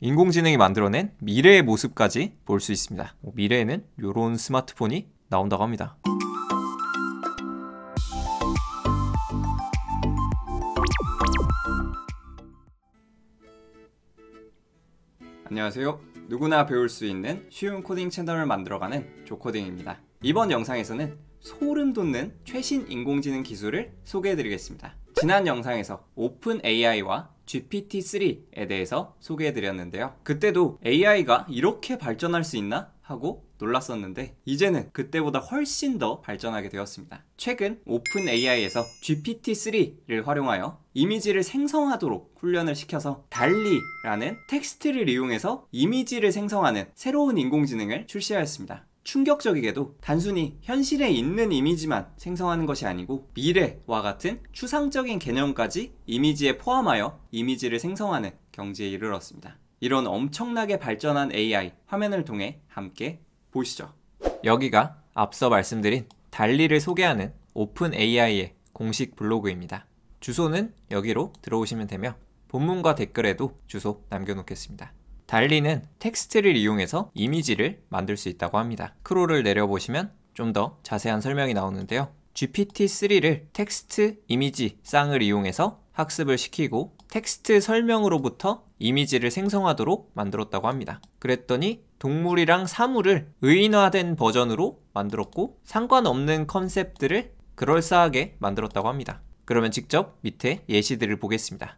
인공지능이 만들어낸 미래의 모습까지 볼 수 있습니다. 미래에는 이런 스마트폰이 나온다고 합니다. 안녕하세요. 누구나 배울 수 있는 쉬운 코딩 채널을 만들어가는 조코딩입니다. 이번 영상에서는 소름 돋는 최신 인공지능 기술을 소개해드리겠습니다. 지난 영상에서 오픈 AI와 GPT-3에 대해서 소개해드렸는데요. 그때도 AI가 이렇게 발전할 수 있나? 하고 놀랐었는데 이제는 그때보다 훨씬 더 발전하게 되었습니다. 최근 오픈 AI에서 GPT-3를 활용하여 이미지를 생성하도록 훈련을 시켜서 달리라는 텍스트를 이용해서 이미지를 생성하는 새로운 인공지능을 출시하였습니다. 충격적이게도 단순히 현실에 있는 이미지만 생성하는 것이 아니고 미래와 같은 추상적인 개념까지 이미지에 포함하여 이미지를 생성하는 경지에 이르렀습니다. 이런 엄청나게 발전한 AI 화면을 통해 함께 보시죠. 여기가 앞서 말씀드린 달리를 소개하는 오픈 AI의 공식 블로그입니다. 주소는 여기로 들어오시면 되며 본문과 댓글에도 주소 남겨놓겠습니다. 달리는 텍스트를 이용해서 이미지를 만들 수 있다고 합니다. 크롤을 내려보시면 좀 더 자세한 설명이 나오는데요. GPT-3를 텍스트 이미지 쌍을 이용해서 학습을 시키고 텍스트 설명으로부터 이미지를 생성하도록 만들었다고 합니다. 그랬더니 동물이랑 사물을 의인화된 버전으로 만들었고 상관없는 컨셉들을 그럴싸하게 만들었다고 합니다. 그러면 직접 밑에 예시들을 보겠습니다.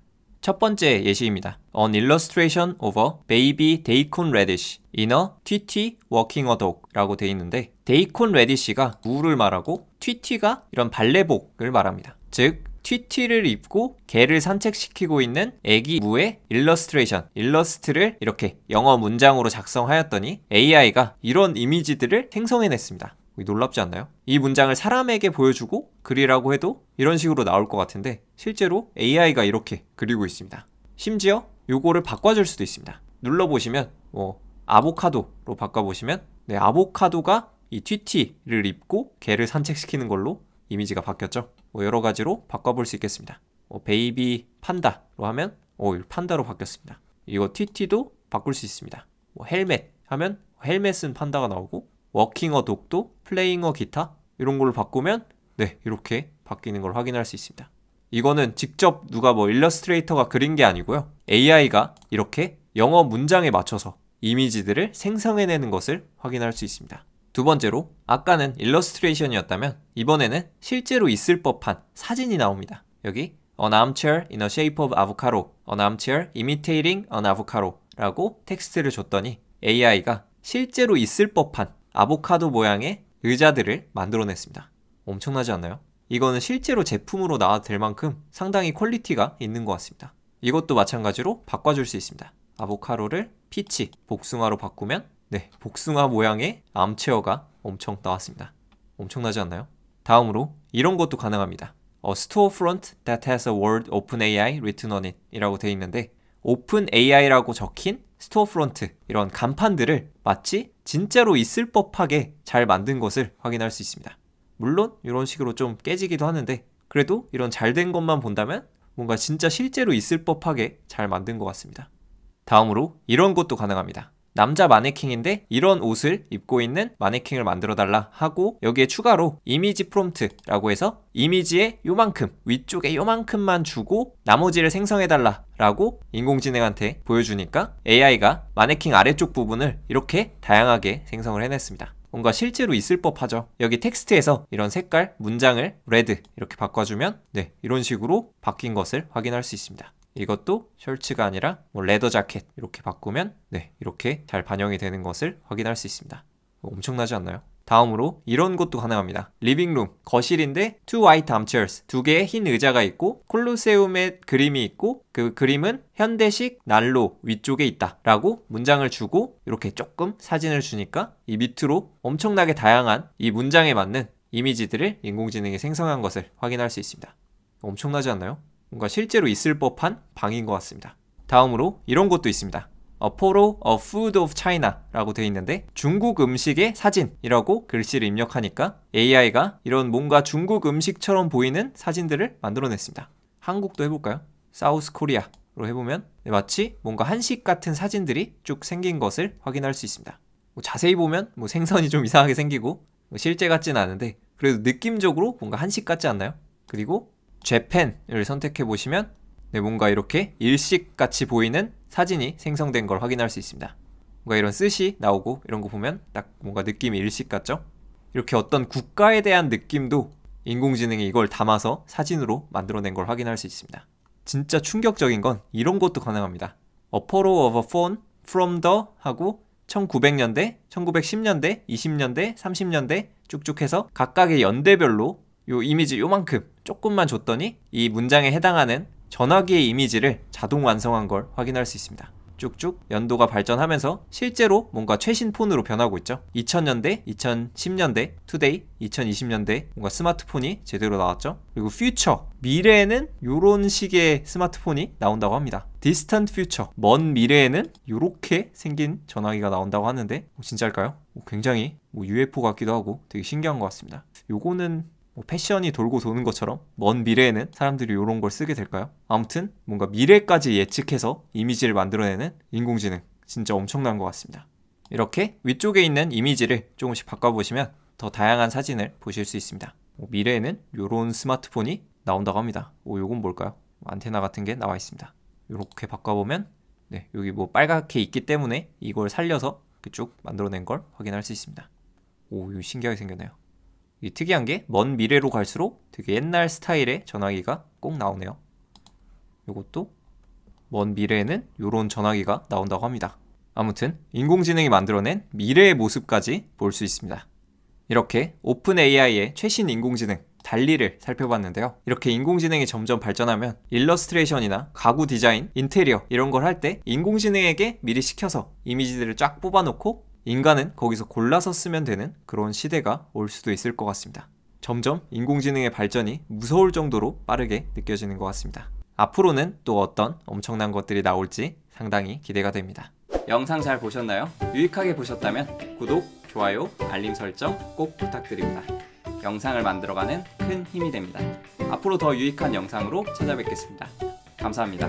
첫 번째 예시입니다. An illustration o v e baby daikon radish in a TT walking a dog 라고 돼 있는데 데이콘 레디시가 무를 말하고 튀티가 이런 발레복을 말합니다. 즉 튀티를 입고 개를 산책시키고 있는 애기 무의 일러스트레이션, 일러스트를 이렇게 영어 문장으로 작성하였더니 AI가 이런 이미지들을 생성해냈습니다. 놀랍지 않나요? 이 문장을 사람에게 보여주고 글이라고 해도 이런 식으로 나올 것 같은데 실제로 AI가 이렇게 그리고 있습니다. 심지어 요거를 바꿔줄 수도 있습니다. 눌러보시면 뭐 아보카도로 바꿔보시면 네, 아보카도가 이 튀티를 입고 개를 산책시키는 걸로 이미지가 바뀌었죠. 뭐 여러 가지로 바꿔볼 수 있겠습니다. 뭐 베이비 판다로 하면 오, 판다로 바뀌었습니다. 이거 튀티도 바꿀 수 있습니다. 뭐 헬멧 하면 헬멧은 판다가 나오고 워킹어 독도, 플레잉어 기타 이런 걸로 바꾸면 네 이렇게 바뀌는 걸 확인할 수 있습니다. 이거는 직접 누가 뭐 일러스트레이터가 그린 게 아니고요. AI가 이렇게 영어 문장에 맞춰서 이미지들을 생성해내는 것을 확인할 수 있습니다. 두 번째로 아까는 일러스트레이션이었다면 이번에는 실제로 있을 법한 사진이 나옵니다. 여기 An armchair in a shape of avocado, an armchair imitating an avocado 라고 텍스트를 줬더니 AI가 실제로 있을 법한 아보카도 모양의 의자들을 만들어냈습니다. 엄청나지 않나요? 이거는 실제로 제품으로 나와도 될 만큼 상당히 퀄리티가 있는 것 같습니다. 이것도 마찬가지로 바꿔줄 수 있습니다. 아보카도를 피치, 복숭아로 바꾸면 네, 복숭아 모양의 암체어가 엄청 나왔습니다. 엄청나지 않나요? 다음으로 이런 것도 가능합니다. A storefront that has a word OpenAI written on it 이라고 되어 있는데 OpenAI라고 적힌 스토어프론트 이런 간판들을 마치 진짜로 있을 법하게 잘 만든 것을 확인할 수 있습니다. 물론 이런 식으로 좀 깨지기도 하는데 그래도 이런 잘 된 것만 본다면 뭔가 진짜 실제로 있을 법하게 잘 만든 것 같습니다. 다음으로 이런 것도 가능합니다. 남자 마네킹인데 이런 옷을 입고 있는 마네킹을 만들어 달라 하고 여기에 추가로 이미지 프롬트라고 해서 이미지의 요만큼 위쪽에 요만큼만 주고 나머지를 생성해 달라 라고 인공지능한테 보여주니까 AI가 마네킹 아래쪽 부분을 이렇게 다양하게 생성을 해냈습니다 뭔가 실제로 있을 법하죠 여기 텍스트에서 이런 색깔 문장을 레드 이렇게 바꿔주면 네 이런 식으로 바뀐 것을 확인할 수 있습니다 이것도 셔츠가 아니라 뭐 레더 자켓 이렇게 바꾸면 네 이렇게 잘 반영이 되는 것을 확인할 수 있습니다 어, 엄청나지 않나요? 다음으로 이런 것도 가능합니다. 리빙룸, 거실인데 two white armchairs, 두 개의 흰 의자가 있고 콜로세움의 그림이 있고 그 그림은 현대식 난로 위쪽에 있다 라고 문장을 주고 이렇게 조금 사진을 주니까 이 밑으로 엄청나게 다양한 이 문장에 맞는 이미지들을 인공지능이 생성한 것을 확인할 수 있습니다. 엄청나지 않나요? 뭔가 실제로 있을 법한 방인 것 같습니다. 다음으로 이런 것도 있습니다. A photo of food of China라고 되어 있는데 중국 음식의 사진이라고 글씨를 입력하니까 AI가 이런 뭔가 중국 음식처럼 보이는 사진들을 만들어냈습니다. 한국도 해볼까요? South Korea로 해보면 네, 마치 뭔가 한식 같은 사진들이 쭉 생긴 것을 확인할 수 있습니다. 뭐 자세히 보면 뭐 생선이 좀 이상하게 생기고 뭐 실제 같진 않은데 그래도 느낌적으로 뭔가 한식 같지 않나요? 그리고 재팬을 선택해 보시면 네, 뭔가 이렇게 일식같이 보이는 사진이 생성된 걸 확인할 수 있습니다. 뭔가 이런 스시 나오고 이런 거 보면 딱 뭔가 느낌이 일식 같죠? 이렇게 어떤 국가에 대한 느낌도 인공지능이 이걸 담아서 사진으로 만들어낸 걸 확인할 수 있습니다. 진짜 충격적인 건 이런 것도 가능합니다. A Photo of a Phone from the 하고 1900년대, 1910년대, 20년대, 30년대 쭉쭉 해서 각각의 연대별로 요 이미지 요만큼 조금만 줬더니 이 문장에 해당하는 전화기의 이미지를 자동 완성한 걸 확인할 수 있습니다. 쭉쭉 연도가 발전하면서 실제로 뭔가 최신 폰으로 변하고 있죠. 2000년대, 2010년대, 투데이, 2020년대 뭔가 스마트폰이 제대로 나왔죠. 그리고 퓨처, 미래에는 요런 식의 스마트폰이 나온다고 합니다. 디스턴트 퓨처, 먼 미래에는 이렇게 생긴 전화기가 나온다고 하는데 뭐 진짜일까요? 뭐 굉장히 뭐 UFO 같기도 하고 되게 신기한 것 같습니다. 요거는 뭐 패션이 돌고 도는 것처럼 먼 미래에는 사람들이 이런 걸 쓰게 될까요? 아무튼 뭔가 미래까지 예측해서 이미지를 만들어내는 인공지능 진짜 엄청난 것 같습니다. 이렇게 위쪽에 있는 이미지를 조금씩 바꿔보시면 더 다양한 사진을 보실 수 있습니다. 뭐 미래에는 이런 스마트폰이 나온다고 합니다. 오, 요건 뭘까요? 안테나 같은 게 나와 있습니다. 이렇게 바꿔보면 네, 여기 뭐 빨갛게 있기 때문에 이걸 살려서 쭉 만들어낸 걸 확인할 수 있습니다. 오, 이거 신기하게 생겼네요. 이 특이한 게 먼 미래로 갈수록 되게 옛날 스타일의 전화기가 꼭 나오네요. 이것도 먼 미래에는 이런 전화기가 나온다고 합니다. 아무튼 인공지능이 만들어낸 미래의 모습까지 볼 수 있습니다. 이렇게 오픈 AI의 최신 인공지능 달리를 살펴봤는데요. 이렇게 인공지능이 점점 발전하면 일러스트레이션이나 가구 디자인, 인테리어 이런 걸 할 때 인공지능에게 미리 시켜서 이미지들을 쫙 뽑아놓고 인간은 거기서 골라서 쓰면 되는 그런 시대가 올 수도 있을 것 같습니다. 점점 인공지능의 발전이 무서울 정도로 빠르게 느껴지는 것 같습니다. 앞으로는 또 어떤 엄청난 것들이 나올지 상당히 기대가 됩니다. 영상 잘 보셨나요? 유익하게 보셨다면 구독, 좋아요, 알림 설정 꼭 부탁드립니다. 영상을 만들어가는 큰 힘이 됩니다. 앞으로 더 유익한 영상으로 찾아뵙겠습니다. 감사합니다.